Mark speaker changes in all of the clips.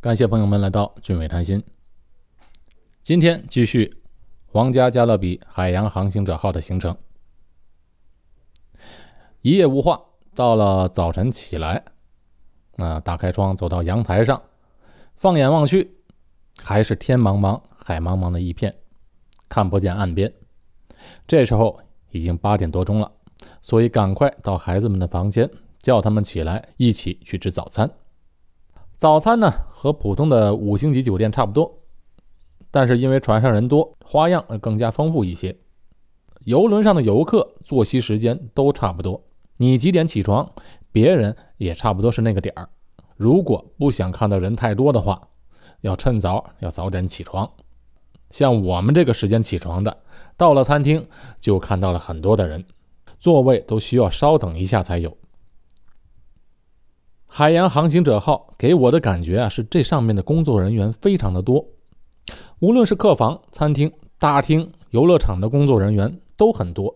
Speaker 1: 感谢朋友们来到俊伟谈心。今天继续皇家加勒比海洋航行者号的行程。一夜无话，到了早晨起来，啊，打开窗，走到阳台上，放眼望去，还是天茫茫、海茫茫的一片，看不见岸边。这时候已经八点多钟了，所以赶快到孩子们的房间，叫他们起来，一起去吃早餐。早餐呢，和普通的五星级酒店差不多，但是因为船上人多，花样更加丰富一些。游轮上的游客作息时间都差不多，你几点起床，别人也差不多是那个点儿。如果不想看到人太多的话，要趁早，要早点起床。像我们这个时间起床的，到了餐厅就看到了很多的人，座位都需要稍等一下才有。海洋航行者号给我的感觉啊，是这上面的工作人员非常的多，无论是客房、餐厅、大厅、游乐场的工作人员都很多。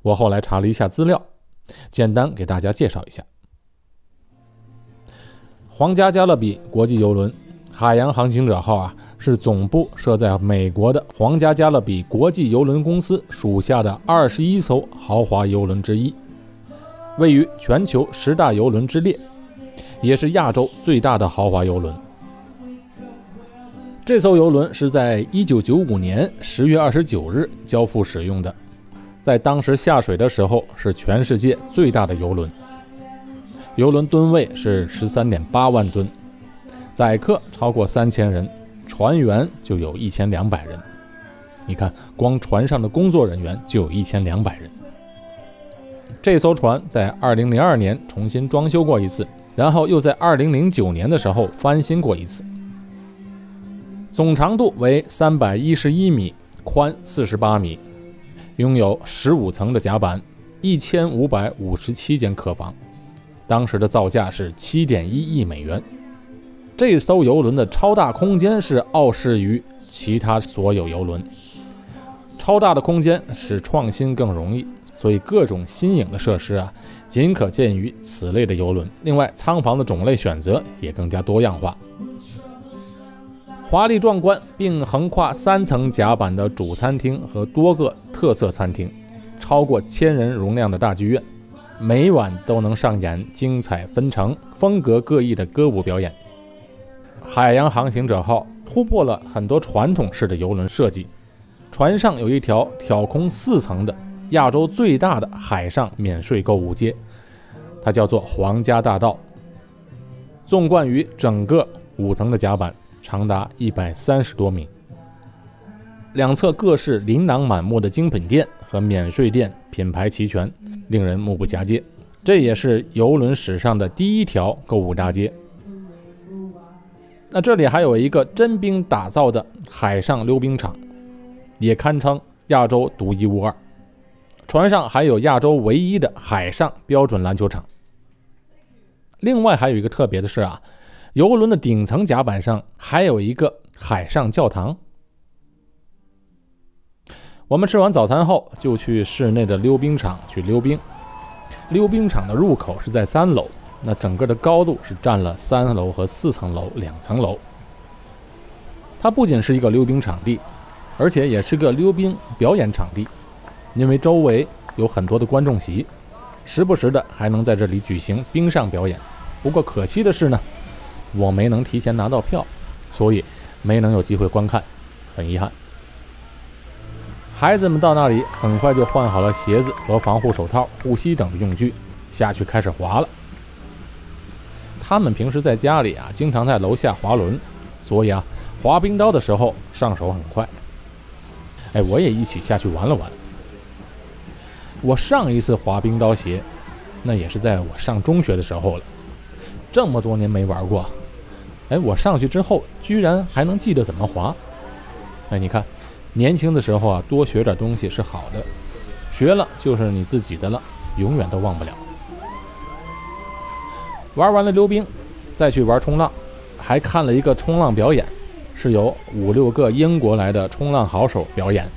Speaker 1: 我后来查了一下资料，简单给大家介绍一下：皇家加勒比国际游轮海洋航行者号啊，是总部设在美国的皇家加勒比国际游轮公司属下的二十一艘豪华游轮之一。位于全球十大游轮之列，也是亚洲最大的豪华游轮。这艘游轮是在1995年10月29日交付使用的，在当时下水的时候是全世界最大的游轮。游轮吨位是13.8万吨，载客超过3000人，船员就有一千两百人。你看，光船上的工作人员就有一千两百人。这艘船在2002年重新装修过一次，然后又在2009年的时候翻新过一次。总长度为311米，宽48米，拥有15层的甲板，1557间客房。当时的造价是7.1亿美元。这艘游轮的超大空间是傲视于其他所有游轮。超大的空间使创新更容易。所以各种新颖的设施啊，仅可见于此类的游轮。另外，舱房的种类选择也更加多样化，华丽壮观，并横跨三层甲板的主餐厅和多个特色餐厅，超过千人容量的大剧院，每晚都能上演精彩纷呈、风格各异的歌舞表演。海洋航行者号突破了很多传统式的游轮设计，船上有一条挑空四层的。亚洲最大的海上免税购物街，它叫做皇家大道。纵贯于整个五层的甲板，长达一百三十多米，两侧各式琳琅满目的精品店和免税店，品牌齐全，令人目不暇接。这也是游轮史上的第一条购物大街。那这里还有一个真冰打造的海上溜冰场，也堪称亚洲独一无二。船上还有亚洲唯一的海上标准篮球场。另外还有一个特别的是啊，游轮的顶层甲板上还有一个海上教堂。我们吃完早餐后，就去室内的溜冰场去溜冰。溜冰场的入口是在三楼，那整个的高度是占了三楼和四层楼两层楼。它不仅是一个溜冰场地，而且也是个溜冰表演场地。因为周围有很多的观众席，时不时的还能在这里举行冰上表演。不过可惜的是呢，我没能提前拿到票，所以没能有机会观看，很遗憾。孩子们到那里很快就换好了鞋子和防护手套、护膝等的用具，下去开始滑了。他们平时在家里啊，经常在楼下滑轮，所以啊，滑冰刀的时候上手很快。哎，我也一起下去玩了玩。我上一次滑冰刀鞋，那也是在我上中学的时候了，这么多年没玩过。哎，我上去之后居然还能记得怎么滑。哎，你看，年轻的时候啊，多学点东西是好的，学了就是你自己的了，永远都忘不了。玩完了溜冰，再去玩冲浪，还看了一个冲浪表演，是由五六个英国来的冲浪好手表演。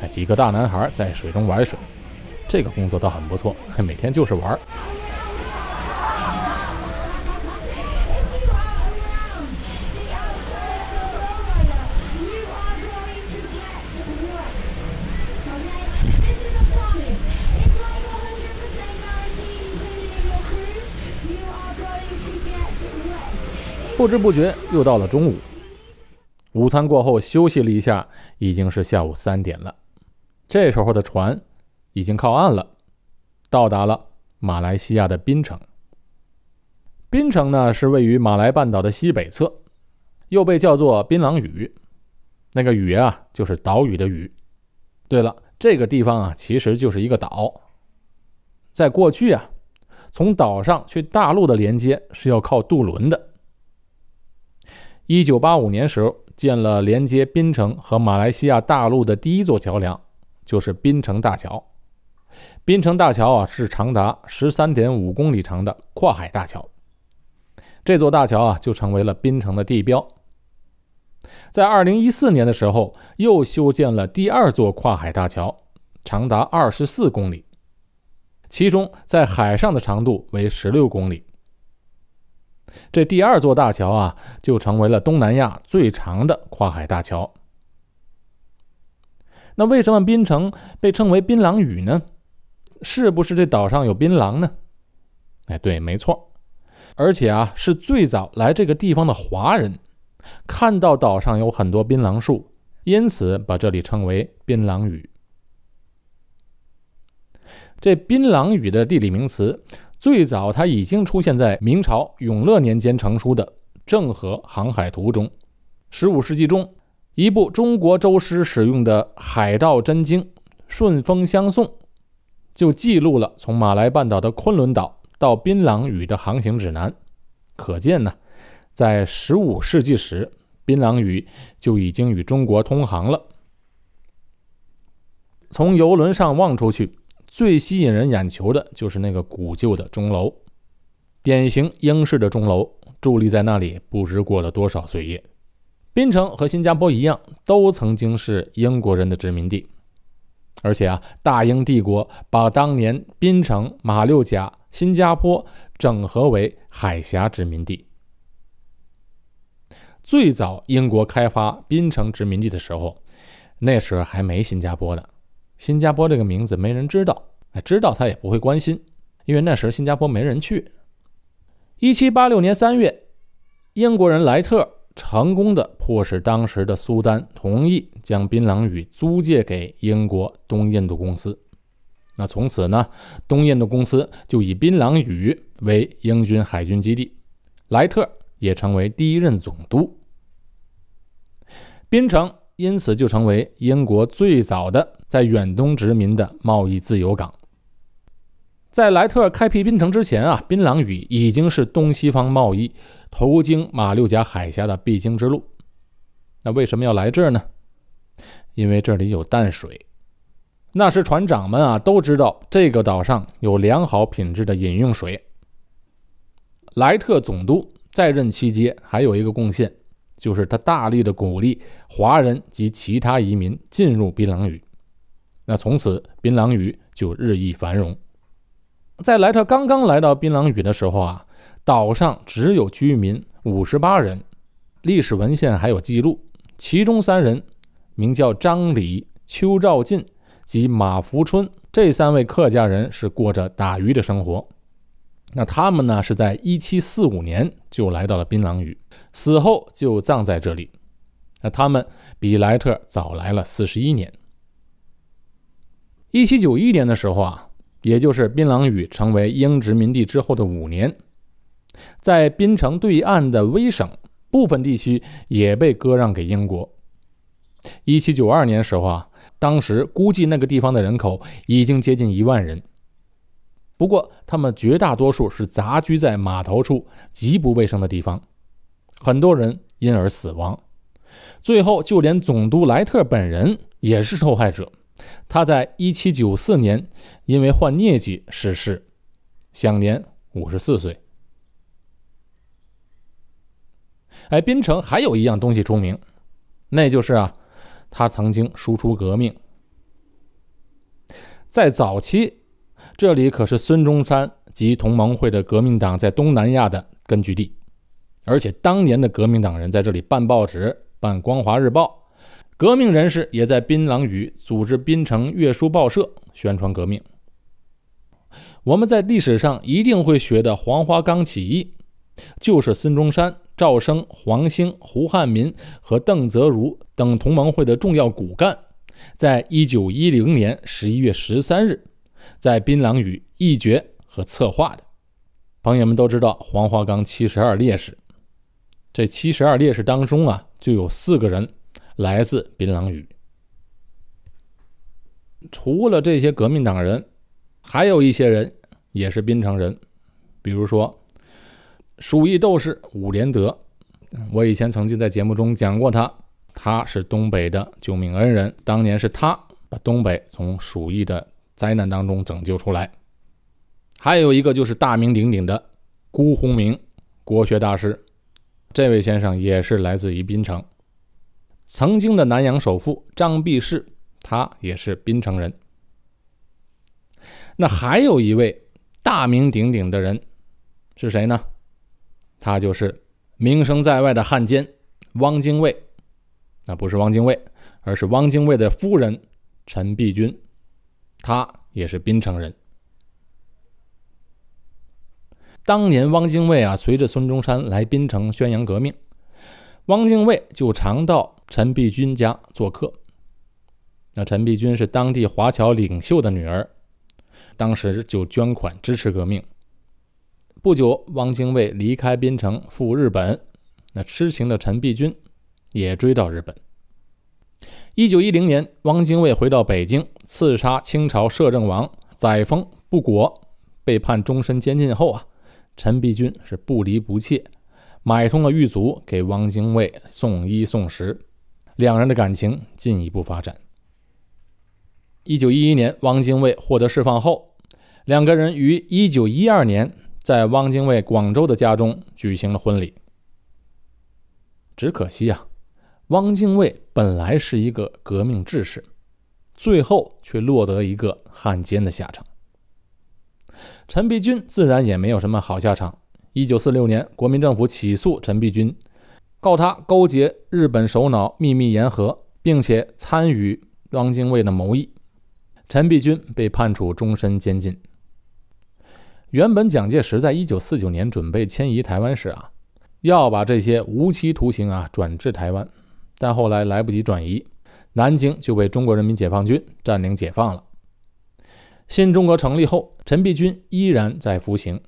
Speaker 1: 哎，几个大男孩在水中玩水。这个工作倒很不错，每天就是玩儿。不知不觉又到了中午，午餐过后休息了一下，已经是下午三点了。这时候的船。已经靠岸了，到达了马来西亚的槟城。槟城呢是位于马来半岛的西北侧，又被叫做槟榔屿。那个屿啊就是岛屿的屿。对了，这个地方啊其实就是一个岛。在过去啊，从岛上去大陆的连接是要靠渡轮的。一九八五年时候建了连接槟城和马来西亚大陆的第一座桥梁，就是槟城大桥。槟城大桥啊，是长达十三点五公里长的跨海大桥。这座大桥啊，就成为了槟城的地标。在二零一四年的时候，又修建了第二座跨海大桥，长达二十四公里，其中在海上的长度为十六公里。这第二座大桥啊，就成为了东南亚最长的跨海大桥。那为什么槟城被称为槟榔屿呢？是不是这岛上有槟榔呢？哎，对，没错，而且啊，是最早来这个地方的华人看到岛上有很多槟榔树，因此把这里称为槟榔屿。这槟榔屿的地理名词，最早它已经出现在明朝永乐年间成书的《郑和航海图》中。15世纪中，一部中国舟师使用的《海盗真经》，顺风相送。就记录了从马来半岛的昆仑岛到槟榔屿的航行指南，可见呢，在15世纪时，槟榔屿就已经与中国通航了。从游轮上望出去，最吸引人眼球的就是那个古旧的钟楼，典型英式的钟楼，伫立在那里不知过了多少岁月。槟城和新加坡一样，都曾经是英国人的殖民地。而且啊，大英帝国把当年槟城、马六甲、新加坡整合为海峡殖民地。最早英国开发槟城殖民地的时候，那时候还没新加坡呢，新加坡这个名字没人知道，知道他也不会关心，因为那时新加坡没人去。一七八六年三月，英国人莱特。成功的迫使当时的苏丹同意将槟榔屿租借给英国东印度公司。那从此呢，东印度公司就以槟榔屿为英军海军基地，莱特也成为第一任总督。槟城因此就成为英国最早的在远东殖民的贸易自由港。在莱特开辟槟城之前啊，槟榔屿已经是东西方贸易途经马六甲海峡的必经之路。那为什么要来这儿呢？因为这里有淡水。那时船长们啊都知道这个岛上有良好品质的饮用水。莱特总督在任期间还有一个贡献，就是他大力的鼓励华人及其他移民进入槟榔屿。那从此槟榔屿就日益繁荣。在莱特刚刚来到槟榔屿的时候啊，岛上只有居民五十八人，历史文献还有记录。其中三人，名叫张礼、邱兆进及马福春，这三位客家人是过着打鱼的生活。那他们呢，是在1745年就来到了槟榔屿，死后就葬在这里。那他们比莱特早来了四十一年。1791年的时候啊。也就是槟榔屿成为英殖民地之后的五年，在槟城对岸的威省部分地区也被割让给英国。一七九二年时候啊，当时估计那个地方的人口已经接近一万人，不过他们绝大多数是杂居在码头处极不卫生的地方，很多人因而死亡，最后就连总督莱特本人也是受害者。他在一七九四年因为患疟疾逝世，享年五十四岁。哎，槟城还有一样东西出名，那就是啊，他曾经输出革命。在早期，这里可是孙中山及同盟会的革命党在东南亚的根据地，而且当年的革命党人在这里办报纸，办《光华日报》。革命人士也在槟榔屿组织槟城月书报社宣传革命。我们在历史上一定会学的黄花岗起义，就是孙中山、赵升、黄兴、胡汉民和邓泽如等同盟会的重要骨干，在1910年11月13日，在槟榔屿一决和策划的。朋友们都知道黄花岗七十二烈士，这七十二烈士当中啊，就有四个人。来自槟榔屿。除了这些革命党人，还有一些人也是槟城人，比如说鼠疫斗士伍连德。我以前曾经在节目中讲过他，他是东北的救命恩人，当年是他把东北从鼠疫的灾难当中拯救出来。还有一个就是大名鼎鼎的辜鸿铭，国学大师，这位先生也是来自于槟城。曾经的南洋首富张弼士，他也是槟城人。那还有一位大名鼎鼎的人是谁呢？他就是名声在外的汉奸汪精卫。那不是汪精卫，而是汪精卫的夫人陈璧君，他也是槟城人。当年汪精卫啊，随着孙中山来槟城宣扬革命，汪精卫就常到。陈璧君家做客，那陈璧君是当地华侨领袖的女儿，当时就捐款支持革命。不久，汪精卫离开槟城赴日本，那痴情的陈璧君也追到日本。一九一零年，汪精卫回到北京，刺杀清朝摄政王载沣不果，被判终身监禁后啊，陈璧君是不离不弃，买通了狱卒，给汪精卫送衣送食。两人的感情进一步发展。一九一一年，汪精卫获得释放后，两个人于一九一二年在汪精卫广州的家中举行了婚礼。只可惜啊，汪精卫本来是一个革命志士，最后却落得一个汉奸的下场。陈璧君自然也没有什么好下场。一九四六年，国民政府起诉陈璧君。告他勾结日本首脑秘密言和，并且参与汪精卫的谋议，陈璧君被判处终身监禁。原本蒋介石在一九四九年准备迁移台湾时啊，要把这些无期徒刑啊转至台湾，但后来来不及转移，南京就被中国人民解放军占领解放了。新中国成立后，陈璧君依然在服刑，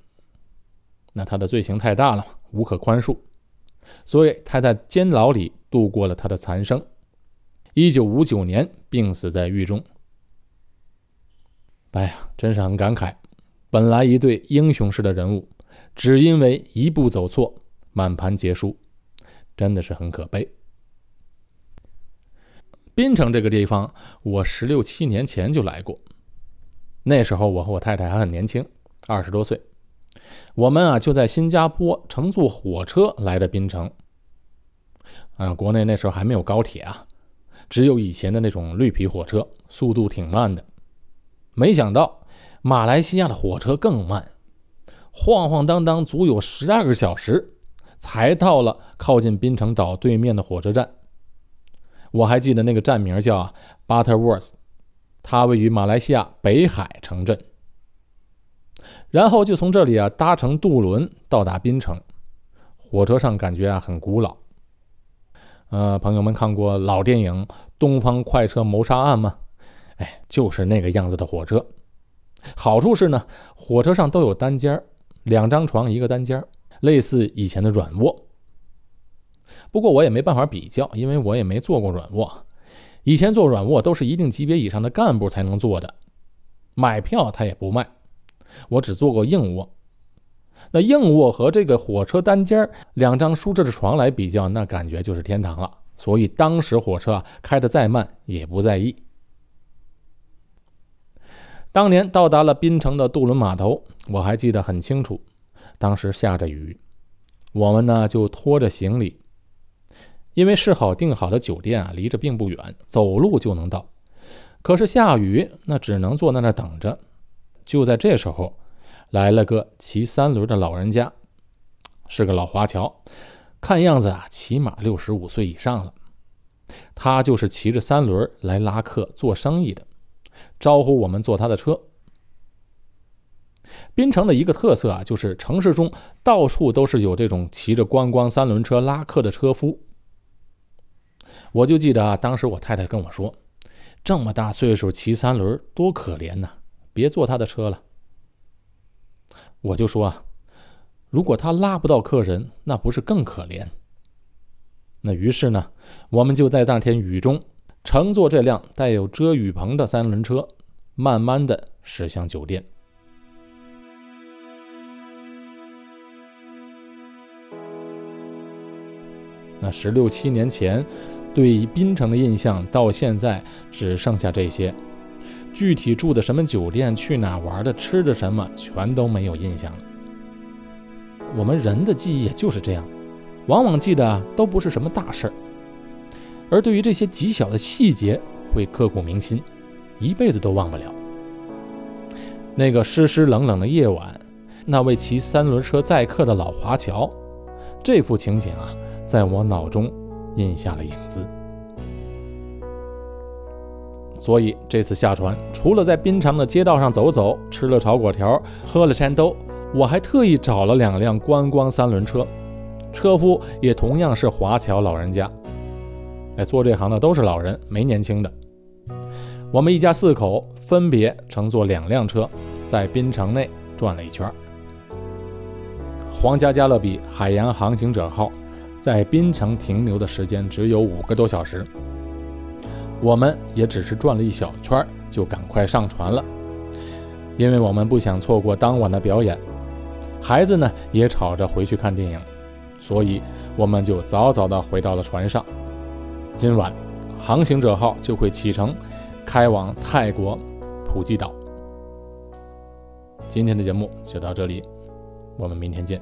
Speaker 1: 那他的罪行太大了，无可宽恕。所以他在监牢里度过了他的残生，一九五九年病死在狱中。哎呀，真是很感慨！本来一对英雄式的人物，只因为一步走错，满盘皆输，真的是很可悲。槟城这个地方，我十六七年前就来过，那时候我和我太太还很年轻，二十多岁。我们啊就在新加坡乘坐火车来的槟城。啊，国内那时候还没有高铁啊，只有以前的那种绿皮火车，速度挺慢的。没想到马来西亚的火车更慢，晃晃荡荡足有十二个小时才到了靠近槟城岛对面的火车站。我还记得那个站名叫 Butterworth，它位于马来西亚北海城镇。然后就从这里啊搭乘渡轮到达槟城。火车上感觉啊很古老。呃，朋友们看过老电影《东方快车谋杀案》吗？哎，就是那个样子的火车。好处是呢，火车上都有单间儿，两张床一个单间儿，类似以前的软卧。不过我也没办法比较，因为我也没坐过软卧。以前坐软卧都是一定级别以上的干部才能坐的，买票他也不卖。我只坐过硬卧，那硬卧和这个火车单间儿两张舒适的床来比较，那感觉就是天堂了。所以当时火车啊开的再慢也不在意。当年到达了槟城的渡轮码头，我还记得很清楚。当时下着雨，我们呢就拖着行李，因为是好订好的酒店啊，离着并不远，走路就能到。可是下雨，那只能坐在那儿等着。就在这时候，来了个骑三轮的老人家，是个老华侨，看样子啊，起码六十五岁以上了。他就是骑着三轮来拉客做生意的，招呼我们坐他的车。槟城的一个特色啊，就是城市中到处都是有这种骑着观光三轮车拉客的车夫。我就记得啊，当时我太太跟我说：“这么大岁数骑三轮，多可怜呐！”别坐他的车了，我就说啊，如果他拉不到客人，那不是更可怜？那于是呢，我们就在那天雨中乘坐这辆带有遮雨棚的三轮车，慢慢的驶向酒店。那十六七年前对槟城的印象，到现在只剩下这些。具体住的什么酒店，去哪玩的，吃的什么，全都没有印象了。我们人的记忆就是这样，往往记得都不是什么大事儿，而对于这些极小的细节，会刻骨铭心，一辈子都忘不了。那个湿湿冷冷的夜晚，那位骑三轮车载客的老华侨，这幅情景啊，在我脑中印下了影子。所以这次下船，除了在槟城的街道上走走，吃了炒果条，喝了山兜，我还特意找了两辆观光三轮车，车夫也同样是华侨老人家。哎，做这行的都是老人，没年轻的。我们一家四口分别乘坐两辆车，在槟城内转了一圈。皇家加勒比海洋航行者号在槟城停留的时间只有五个多小时。我们也只是转了一小圈就赶快上船了，因为我们不想错过当晚的表演。孩子呢也吵着回去看电影，所以我们就早早的回到了船上。今晚，航行者号就会启程，开往泰国普吉岛。今天的节目就到这里，我们明天见。